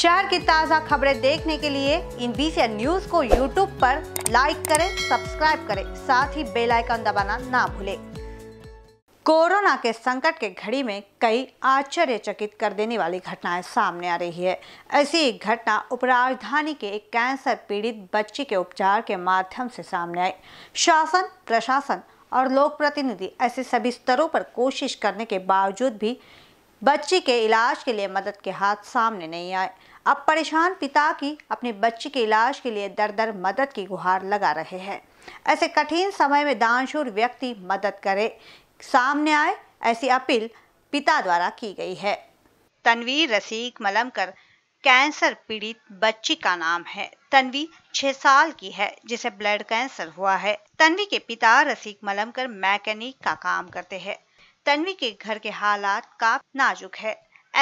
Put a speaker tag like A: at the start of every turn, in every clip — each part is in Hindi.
A: शहर की ताज़ा खबरें देखने के लिए इन बीसी न्यूज को यूट्यूब पर लाइक करें सब्सक्राइब करें साथ ही बेल आइकन दबाना ना भूलें कोरोना के संकट के घड़ी में कई आश्चर्यचकित कर देने वाली घटनाएं सामने आ रही है ऐसी एक घटना उपराजधानी के एक कैंसर पीड़ित बच्ची के उपचार के माध्यम से सामने आई शासन प्रशासन और लोक प्रतिनिधि ऐसे सभी स्तरों पर कोशिश करने के बावजूद भी बच्ची के इलाज के लिए मदद के हाथ सामने नहीं आए अब परेशान पिता की अपनी बच्ची के इलाज के लिए दर दर मदद की गुहार लगा रहे हैं ऐसे कठिन समय में दानशूर व्यक्ति मदद करे सामने आए ऐसी अपील पिता द्वारा की गई है तनवीर रसीक मलमकर कैंसर पीड़ित बच्ची का नाम है तनवी छह साल की है जिसे ब्लड कैंसर हुआ है तनवी के पिता रसीक मलमकर मैकेनिक का काम करते हैं तन्वी के घर के हालात का नाजुक है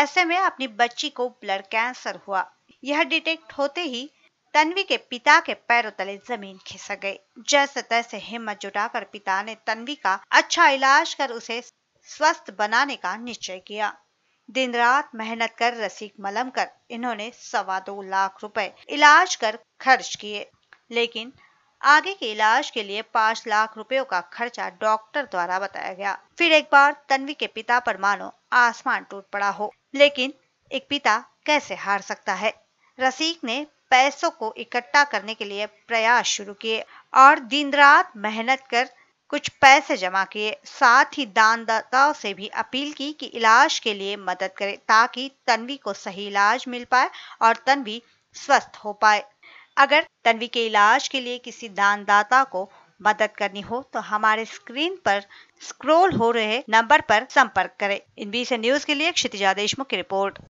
A: ऐसे में अपनी बच्ची को ब्लड कैंसर हुआ यह डिटेक्ट होते ही तन्वी के पिता के पैरों तले जमीन खिसक गई जैसे तैसे हिम्मत जुटाकर पिता ने तन्वी का अच्छा इलाज कर उसे स्वस्थ बनाने का निश्चय किया दिन रात मेहनत कर रसीक मलम कर इन्होंने सवा दो लाख रुपए इलाज कर खर्च किए लेकिन आगे के इलाज के लिए पाँच लाख रुपयों का खर्चा डॉक्टर द्वारा बताया गया फिर एक बार तन्वी के पिता पर मानो आसमान टूट पड़ा हो लेकिन एक पिता कैसे हार सकता है रसीक ने पैसों को इकट्ठा करने के लिए प्रयास शुरू किए और दिन रात मेहनत कर कुछ पैसे जमा किए साथ ही दानदाताओं से भी अपील की कि इलाज के लिए मदद करें ताकि तन्वी को सही इलाज मिल पाए और तन्वी स्वस्थ हो पाए अगर तनवी के इलाज के लिए किसी दानदाता को मदद करनी हो तो हमारे स्क्रीन पर स्क्रॉल हो रहे नंबर पर संपर्क करें इन बीस न्यूज के लिए क्षितिजा देशमुख की रिपोर्ट